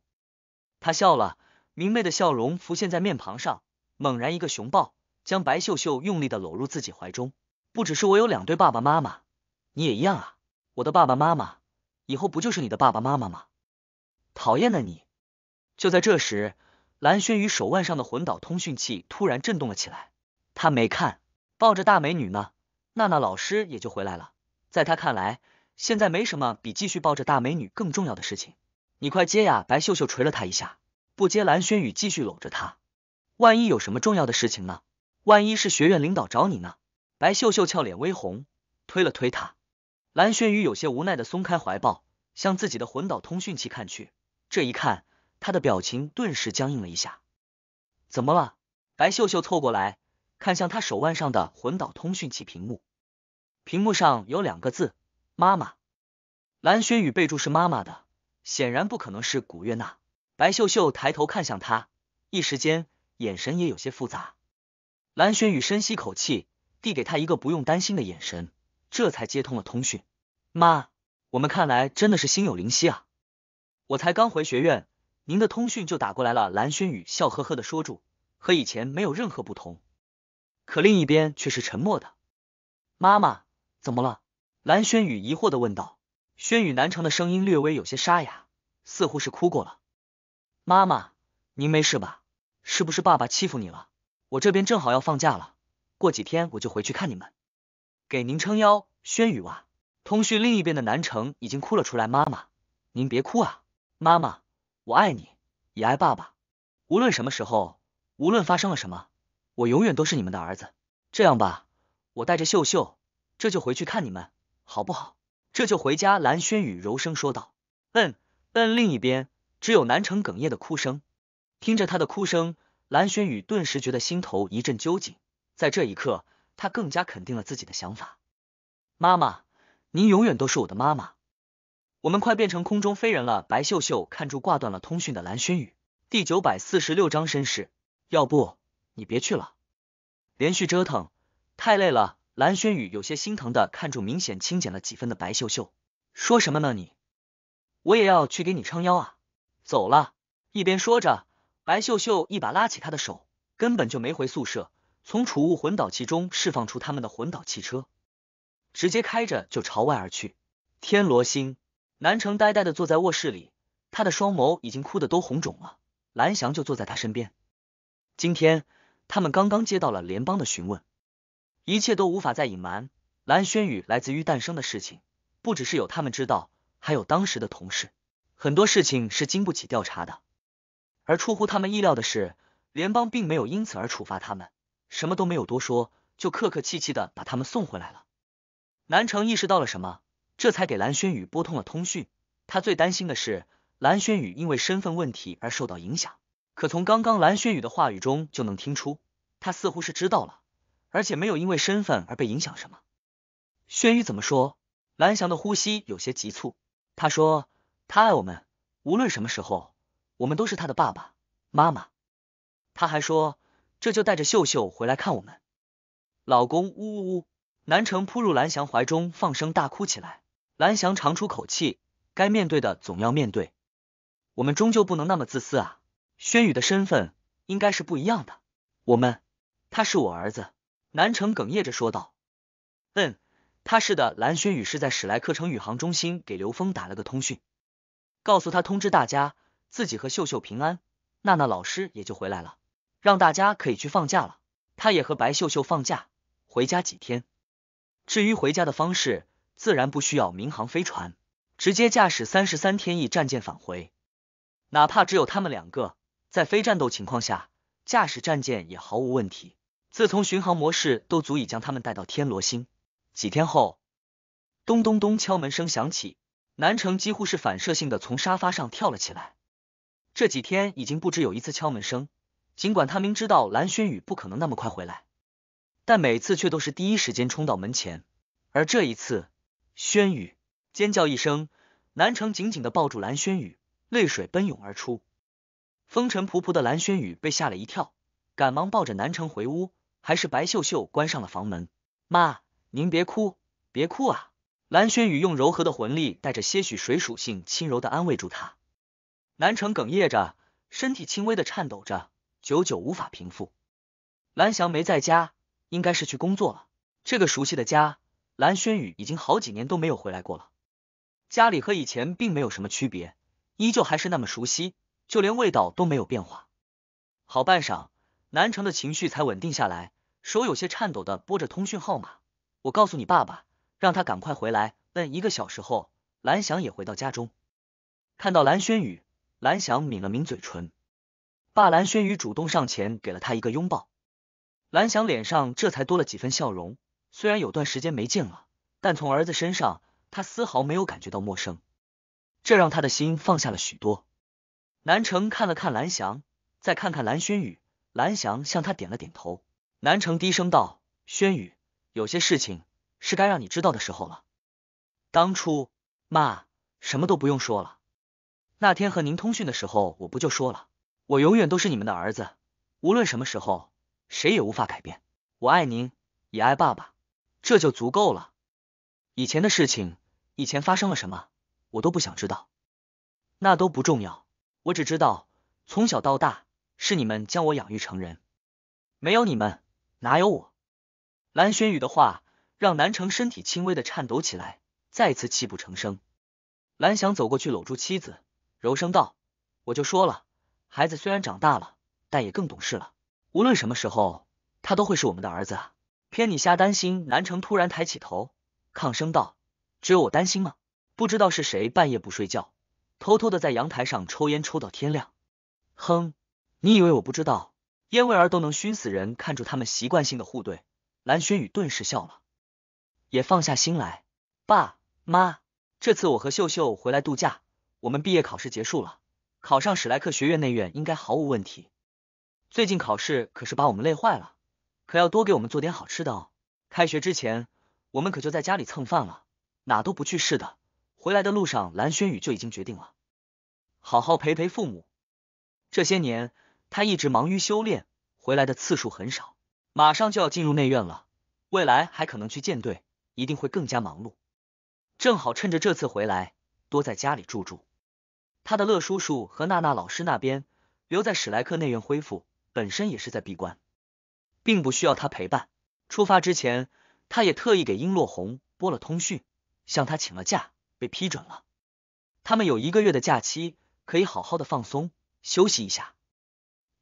[SPEAKER 1] 他笑了，明媚的笑容浮现在面庞上，猛然一个熊抱，将白秀秀用力的搂入自己怀中。不只是我有两对爸爸妈妈，你也一样啊！我的爸爸妈妈，以后不就是你的爸爸妈妈吗？讨厌的你！就在这时，蓝轩宇手腕上的魂导通讯器突然震动了起来，他没看，抱着大美女呢。娜娜老师也就回来了，在他看来。现在没什么比继续抱着大美女更重要的事情，你快接呀！白秀秀捶了他一下，不接。蓝轩宇继续搂着她，万一有什么重要的事情呢？万一是学院领导找你呢？白秀秀俏脸微红，推了推他。蓝轩宇有些无奈的松开怀抱，向自己的魂导通讯器看去。这一看，他的表情顿时僵硬了一下。怎么了？白秀秀凑过来，看向他手腕上的魂导通讯器屏幕，屏幕上有两个字。妈妈，蓝轩宇备注是妈妈的，显然不可能是古月娜。白秀秀抬头看向他，一时间眼神也有些复杂。蓝轩宇深吸口气，递给他一个不用担心的眼神，这才接通了通讯。妈，我们看来真的是心有灵犀啊！我才刚回学院，您的通讯就打过来了。蓝轩宇笑呵呵的说住，和以前没有任何不同。可另一边却是沉默的。妈妈，怎么了？蓝轩宇疑惑的问道：“轩宇，南城的声音略微有些沙哑，似乎是哭过了。妈妈，您没事吧？是不是爸爸欺负你了？我这边正好要放假了，过几天我就回去看你们，给您撑腰。”轩宇哇，通讯另一边的南城已经哭了出来。妈妈，您别哭啊！妈妈，我爱你，也爱爸爸。无论什么时候，无论发生了什么，我永远都是你们的儿子。这样吧，我带着秀秀，这就回去看你们。好不好？这就回家。”蓝轩宇柔声说道。“嗯嗯。”另一边，只有南城哽咽的哭声。听着他的哭声，蓝轩宇顿时觉得心头一阵揪紧。在这一刻，他更加肯定了自己的想法。妈妈，您永远都是我的妈妈。我们快变成空中飞人了。白秀秀看住挂断了通讯的蓝轩宇。第九百四十六章身世。要不你别去了，连续折腾太累了。蓝轩宇有些心疼的看住明显轻减了几分的白秀秀，说什么呢你？我也要去给你撑腰啊！走了。一边说着，白秀秀一把拉起他的手，根本就没回宿舍，从储物魂导器中释放出他们的魂导汽车，直接开着就朝外而去。天罗星，南城呆呆的坐在卧室里，他的双眸已经哭的都红肿了。蓝翔就坐在他身边，今天他们刚刚接到了联邦的询问。一切都无法再隐瞒，蓝轩宇来自于诞生的事情，不只是有他们知道，还有当时的同事。很多事情是经不起调查的。而出乎他们意料的是，联邦并没有因此而处罚他们，什么都没有多说，就客客气气的把他们送回来了。南城意识到了什么，这才给蓝轩宇拨通了通讯。他最担心的是蓝轩宇因为身份问题而受到影响，可从刚刚蓝轩宇的话语中就能听出，他似乎是知道了。而且没有因为身份而被影响什么。轩宇怎么说？蓝翔的呼吸有些急促。他说：“他爱我们，无论什么时候，我们都是他的爸爸妈妈。”他还说：“这就带着秀秀回来看我们。”老公，呜呜呜！南城扑入蓝翔怀中，放声大哭起来。蓝翔长出口气：“该面对的总要面对，我们终究不能那么自私啊。”轩宇的身份应该是不一样的。我们，他是我儿子。南城哽咽着说道：“嗯，他是的，蓝轩宇是在史莱克城宇航中心给刘峰打了个通讯，告诉他通知大家自己和秀秀平安，娜娜老师也就回来了，让大家可以去放假了。他也和白秀秀放假回家几天。至于回家的方式，自然不需要民航飞船，直接驾驶三十三天翼战舰返回。哪怕只有他们两个在非战斗情况下驾驶战舰也毫无问题。”自从巡航模式都足以将他们带到天罗星。几天后，咚咚咚，敲门声响起，南城几乎是反射性的从沙发上跳了起来。这几天已经不止有一次敲门声，尽管他明知道蓝轩宇不可能那么快回来，但每次却都是第一时间冲到门前。而这一次，轩宇尖叫一声，南城紧紧的抱住蓝轩宇，泪水奔涌而出。风尘仆仆的蓝轩宇被吓了一跳，赶忙抱着南城回屋。还是白秀秀关上了房门。妈，您别哭，别哭啊！蓝轩宇用柔和的魂力，带着些许水属性，轻柔的安慰住她。南城哽咽着，身体轻微的颤抖着，久久无法平复。蓝翔没在家，应该是去工作了。这个熟悉的家，蓝轩宇已经好几年都没有回来过了。家里和以前并没有什么区别，依旧还是那么熟悉，就连味道都没有变化。好半晌。南城的情绪才稳定下来，手有些颤抖的拨着通讯号码。我告诉你爸爸，让他赶快回来。嗯，一个小时后，蓝翔也回到家中，看到蓝轩宇，蓝翔抿了抿嘴唇。爸，蓝轩宇主动上前给了他一个拥抱，蓝翔脸上这才多了几分笑容。虽然有段时间没见了，但从儿子身上他丝毫没有感觉到陌生，这让他的心放下了许多。南城看了看蓝翔，再看看蓝轩宇。蓝翔向他点了点头，南城低声道：“轩宇，有些事情是该让你知道的时候了。当初妈，什么都不用说了。那天和您通讯的时候，我不就说了，我永远都是你们的儿子，无论什么时候，谁也无法改变。我爱您，也爱爸爸，这就足够了。以前的事情，以前发生了什么，我都不想知道，那都不重要。我只知道，从小到大。”是你们将我养育成人，没有你们哪有我？蓝玄宇的话让南城身体轻微的颤抖起来，再次泣不成声。蓝翔走过去搂住妻子，柔声道：“我就说了，孩子虽然长大了，但也更懂事了。无论什么时候，他都会是我们的儿子啊！偏你瞎担心。”南城突然抬起头，抗声道：“只有我担心吗？不知道是谁半夜不睡觉，偷偷的在阳台上抽烟，抽到天亮。哼！”你以为我不知道烟味儿都能熏死人？看出他们习惯性的互怼，蓝轩宇顿时笑了，也放下心来。爸妈，这次我和秀秀回来度假，我们毕业考试结束了，考上史莱克学院内院应该毫无问题。最近考试可是把我们累坏了，可要多给我们做点好吃的哦。开学之前，我们可就在家里蹭饭了，哪都不去似的。回来的路上，蓝轩宇就已经决定了，好好陪陪父母。这些年。他一直忙于修炼，回来的次数很少。马上就要进入内院了，未来还可能去舰队，一定会更加忙碌。正好趁着这次回来，多在家里住住。他的乐叔叔和娜娜老师那边留在史莱克内院恢复，本身也是在闭关，并不需要他陪伴。出发之前，他也特意给殷洛红拨了通讯，向他请了假，被批准了。他们有一个月的假期，可以好好的放松休息一下。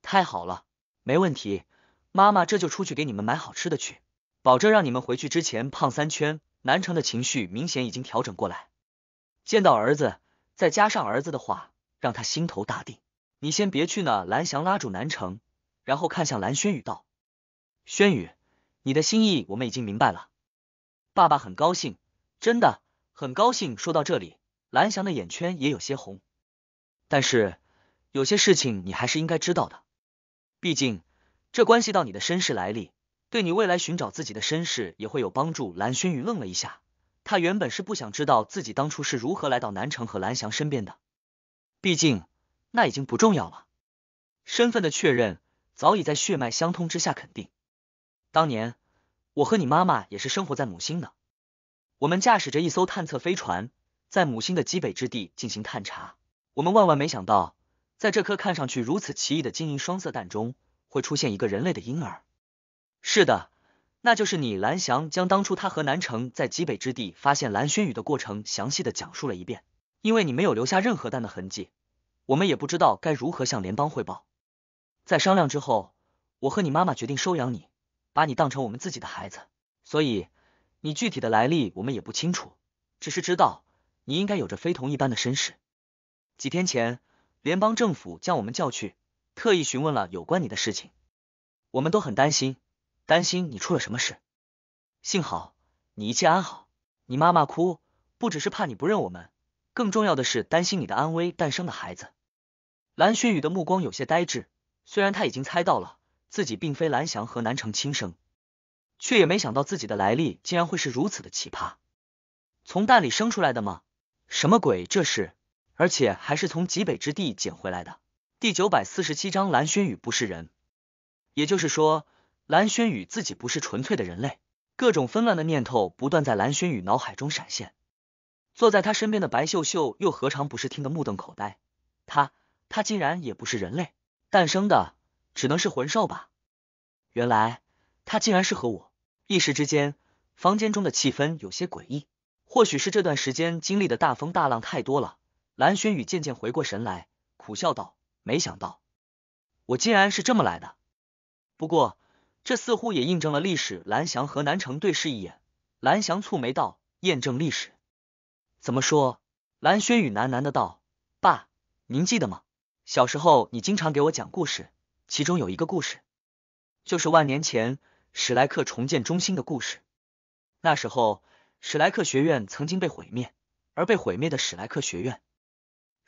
[SPEAKER 1] 太好了，没问题，妈妈这就出去给你们买好吃的去，保证让你们回去之前胖三圈。南城的情绪明显已经调整过来，见到儿子，再加上儿子的话，让他心头大定。你先别去呢，蓝翔拉住南城，然后看向蓝轩宇道：“轩宇，你的心意我们已经明白了，爸爸很高兴，真的很高兴。”说到这里，蓝翔的眼圈也有些红，但是有些事情你还是应该知道的。毕竟，这关系到你的身世来历，对你未来寻找自己的身世也会有帮助。蓝轩宇愣了一下，他原本是不想知道自己当初是如何来到南城和蓝翔身边的，毕竟那已经不重要了。身份的确认早已在血脉相通之下肯定。当年我和你妈妈也是生活在母星的，我们驾驶着一艘探测飞船，在母星的极北之地进行探查。我们万万没想到。在这颗看上去如此奇异的晶莹双色蛋中，会出现一个人类的婴儿。是的，那就是你。蓝翔将当初他和南城在极北之地发现蓝轩宇的过程详细的讲述了一遍。因为你没有留下任何蛋的痕迹，我们也不知道该如何向联邦汇报。在商量之后，我和你妈妈决定收养你，把你当成我们自己的孩子。所以，你具体的来历我们也不清楚，只是知道你应该有着非同一般的身世。几天前。联邦政府将我们叫去，特意询问了有关你的事情。我们都很担心，担心你出了什么事。幸好你一切安好。你妈妈哭，不只是怕你不认我们，更重要的是担心你的安危。诞生的孩子，蓝雪雨的目光有些呆滞。虽然他已经猜到了自己并非蓝翔和南城亲生，却也没想到自己的来历竟然会是如此的奇葩。从蛋里生出来的吗？什么鬼这是？而且还是从极北之地捡回来的。第九百四十七章，蓝轩宇不是人，也就是说，蓝轩宇自己不是纯粹的人类。各种纷乱的念头不断在蓝轩宇脑海中闪现。坐在他身边的白秀秀又何尝不是听得目瞪口呆？他，他竟然也不是人类，诞生的只能是魂兽吧？原来他竟然是和我。一时之间，房间中的气氛有些诡异。或许是这段时间经历的大风大浪太多了。蓝轩宇渐渐回过神来，苦笑道：“没想到我竟然是这么来的。不过这似乎也印证了历史。”蓝翔和南城对视一眼，蓝翔蹙眉道：“验证历史？怎么说？”蓝轩宇喃喃的道：“爸，您记得吗？小时候你经常给我讲故事，其中有一个故事，就是万年前史莱克重建中心的故事。那时候史莱克学院曾经被毁灭，而被毁灭的史莱克学院。”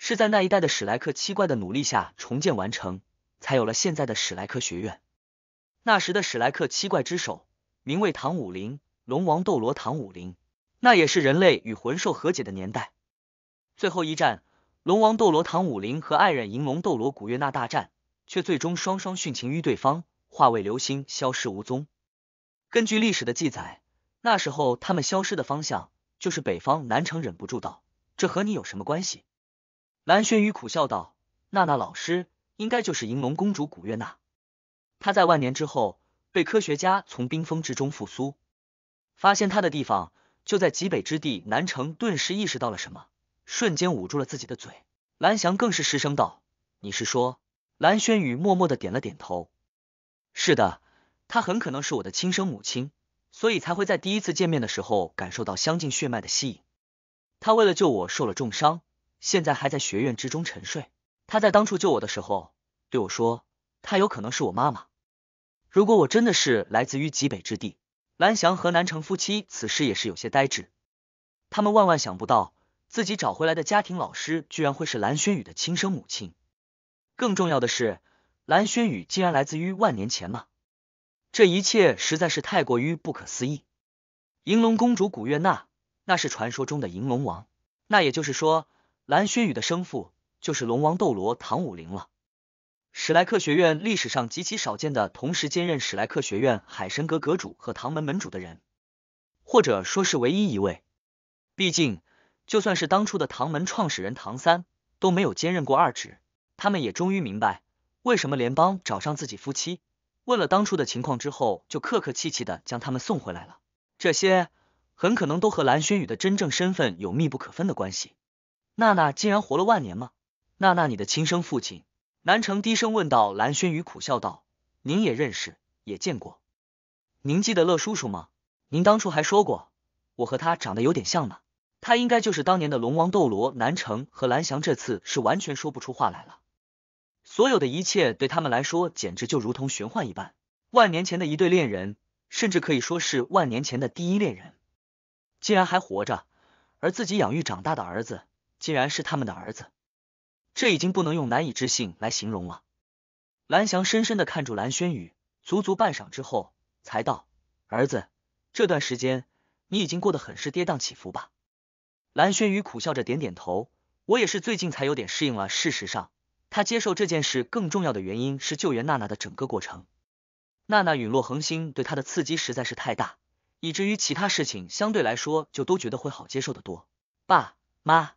[SPEAKER 1] 是在那一代的史莱克七怪的努力下重建完成，才有了现在的史莱克学院。那时的史莱克七怪之首名为唐武林，龙王斗罗唐武林。那也是人类与魂兽和解的年代。最后一战，龙王斗罗唐武林和爱人银龙斗罗古月娜大战，却最终双双殉情于对方，化为流星消失无踪。根据历史的记载，那时候他们消失的方向就是北方。南城忍不住道：“这和你有什么关系？”蓝轩宇苦笑道：“娜娜老师应该就是银龙公主古月娜，她在万年之后被科学家从冰封之中复苏，发现她的地方就在极北之地南城。”顿时意识到了什么，瞬间捂住了自己的嘴。蓝翔更是失声道：“你是说？”蓝轩宇默默的点了点头：“是的，她很可能是我的亲生母亲，所以才会在第一次见面的时候感受到相近血脉的吸引。她为了救我受了重伤。”现在还在学院之中沉睡。他在当初救我的时候对我说：“她有可能是我妈妈。”如果我真的是来自于极北之地，蓝翔和南城夫妻此时也是有些呆滞。他们万万想不到，自己找回来的家庭老师居然会是蓝轩宇的亲生母亲。更重要的是，蓝轩宇竟然来自于万年前吗？这一切实在是太过于不可思议。银龙公主古月娜，那是传说中的银龙王。那也就是说。蓝轩宇的生父就是龙王斗罗唐武麟了，史莱克学院历史上极其少见的，同时兼任史莱克学院海神阁阁主和唐门门主的人，或者说是唯一一位。毕竟，就算是当初的唐门创始人唐三都没有兼任过二职。他们也终于明白，为什么联邦找上自己夫妻，问了当初的情况之后，就客客气气的将他们送回来了。这些很可能都和蓝轩宇的真正身份有密不可分的关系。娜娜竟然活了万年吗？娜娜，你的亲生父亲南城低声问道。蓝轩宇苦笑道：“您也认识，也见过。您记得乐叔叔吗？您当初还说过我和他长得有点像呢。他应该就是当年的龙王斗罗南城和蓝翔这次是完全说不出话来了。所有的一切对他们来说简直就如同玄幻一般。万年前的一对恋人，甚至可以说是万年前的第一恋人，竟然还活着，而自己养育长大的儿子。”竟然是他们的儿子，这已经不能用难以置信来形容了。蓝翔深深的看住蓝轩宇，足足半晌之后才道：“儿子，这段时间你已经过得很是跌宕起伏吧？”蓝轩宇苦笑着点点头：“我也是最近才有点适应了。”事实上，他接受这件事更重要的原因是救援娜娜的整个过程。娜娜陨落恒星对他的刺激实在是太大，以至于其他事情相对来说就都觉得会好接受的多。爸妈。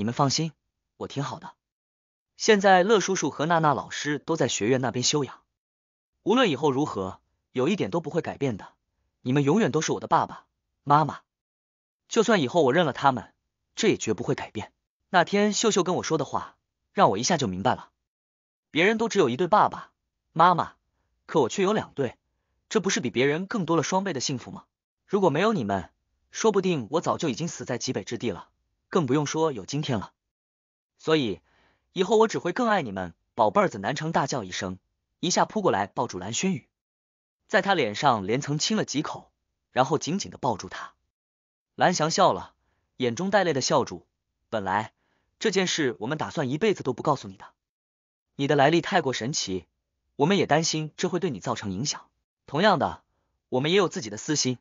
[SPEAKER 1] 你们放心，我挺好的。现在乐叔叔和娜娜老师都在学院那边休养。无论以后如何，有一点都不会改变的。你们永远都是我的爸爸妈妈，就算以后我认了他们，这也绝不会改变。那天秀秀跟我说的话，让我一下就明白了。别人都只有一对爸爸妈妈，可我却有两对，这不是比别人更多了双倍的幸福吗？如果没有你们，说不定我早就已经死在极北之地了。更不用说有今天了，所以以后我只会更爱你们，宝贝儿子。南城大叫一声，一下扑过来抱住蓝轩宇，在他脸上连层亲了几口，然后紧紧的抱住他。蓝翔笑了，眼中带泪的笑住。本来这件事我们打算一辈子都不告诉你的，你的来历太过神奇，我们也担心这会对你造成影响。同样的，我们也有自己的私心，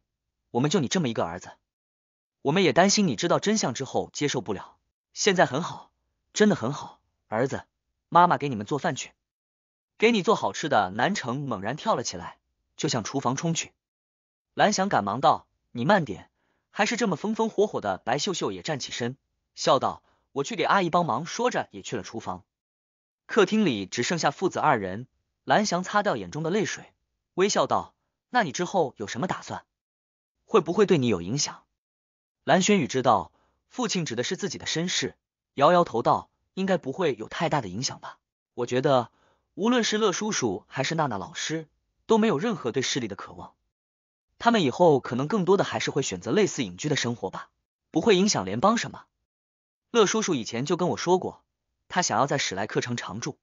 [SPEAKER 1] 我们就你这么一个儿子。我们也担心你知道真相之后接受不了，现在很好，真的很好，儿子，妈妈给你们做饭去，给你做好吃的。南城猛然跳了起来，就向厨房冲去。蓝翔赶忙道：“你慢点。”还是这么风风火火的。白秀秀也站起身，笑道：“我去给阿姨帮忙。”说着也去了厨房。客厅里只剩下父子二人。蓝翔擦掉眼中的泪水，微笑道：“那你之后有什么打算？会不会对你有影响？”蓝轩宇知道父亲指的是自己的身世，摇摇头道：“应该不会有太大的影响吧？我觉得无论是乐叔叔还是娜娜老师都没有任何对势力的渴望，他们以后可能更多的还是会选择类似隐居的生活吧，不会影响联邦什么。乐叔叔以前就跟我说过，他想要在史莱克城常住。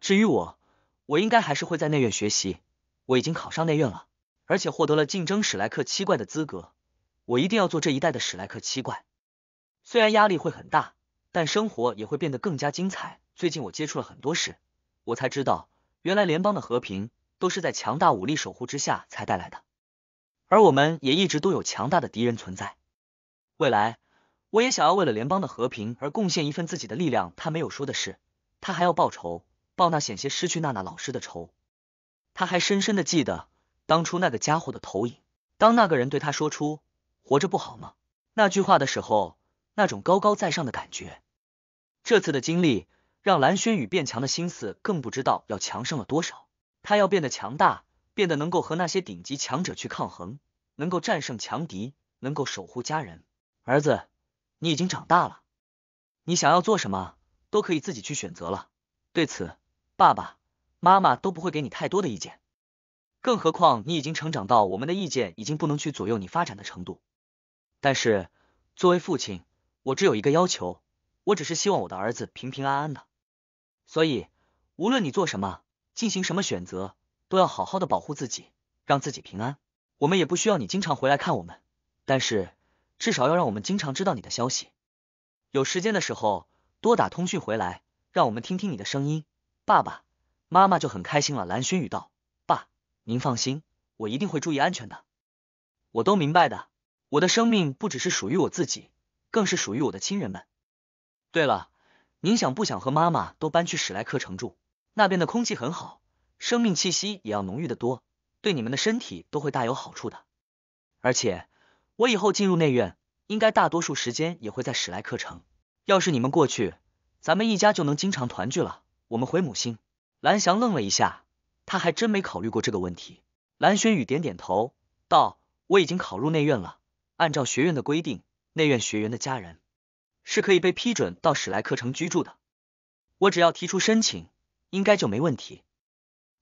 [SPEAKER 1] 至于我，我应该还是会在内院学习，我已经考上内院了，而且获得了竞争史莱克七怪的资格。”我一定要做这一代的史莱克七怪，虽然压力会很大，但生活也会变得更加精彩。最近我接触了很多事，我才知道，原来联邦的和平都是在强大武力守护之下才带来的，而我们也一直都有强大的敌人存在。未来，我也想要为了联邦的和平而贡献一份自己的力量。他没有说的是，他还要报仇，报那险些失去娜娜老师的仇。他还深深的记得当初那个家伙的投影，当那个人对他说出。活着不好吗？那句话的时候，那种高高在上的感觉。这次的经历让蓝轩宇变强的心思更不知道要强盛了多少。他要变得强大，变得能够和那些顶级强者去抗衡，能够战胜强敌，能够守护家人。儿子，你已经长大了，你想要做什么都可以自己去选择了。对此，爸爸妈妈都不会给你太多的意见，更何况你已经成长到我们的意见已经不能去左右你发展的程度。但是，作为父亲，我只有一个要求，我只是希望我的儿子平平安安的。所以，无论你做什么，进行什么选择，都要好好的保护自己，让自己平安。我们也不需要你经常回来看我们，但是至少要让我们经常知道你的消息。有时间的时候多打通讯回来，让我们听听你的声音。爸爸、妈妈就很开心了。蓝轩宇道：“爸，您放心，我一定会注意安全的，我都明白的。”我的生命不只是属于我自己，更是属于我的亲人们。对了，您想不想和妈妈都搬去史莱克城住？那边的空气很好，生命气息也要浓郁的多，对你们的身体都会大有好处的。而且，我以后进入内院，应该大多数时间也会在史莱克城。要是你们过去，咱们一家就能经常团聚了。我们回母星。蓝翔愣了一下，他还真没考虑过这个问题。蓝轩宇点点头，道：“我已经考入内院了。”按照学院的规定，内院学员的家人是可以被批准到史莱克城居住的。我只要提出申请，应该就没问题。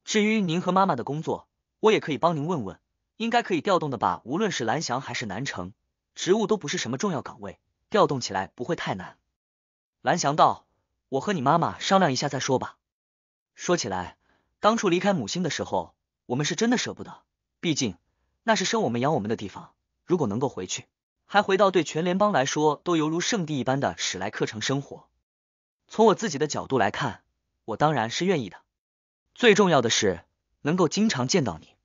[SPEAKER 1] 至于您和妈妈的工作，我也可以帮您问问，应该可以调动的吧？无论是蓝翔还是南城，职务都不是什么重要岗位，调动起来不会太难。蓝翔道：“我和你妈妈商量一下再说吧。说起来，当初离开母星的时候，我们是真的舍不得，毕竟那是生我们养我们的地方。”如果能够回去，还回到对全联邦来说都犹如圣地一般的史莱克城生活，从我自己的角度来看，我当然是愿意的。最重要的是能够经常见到你。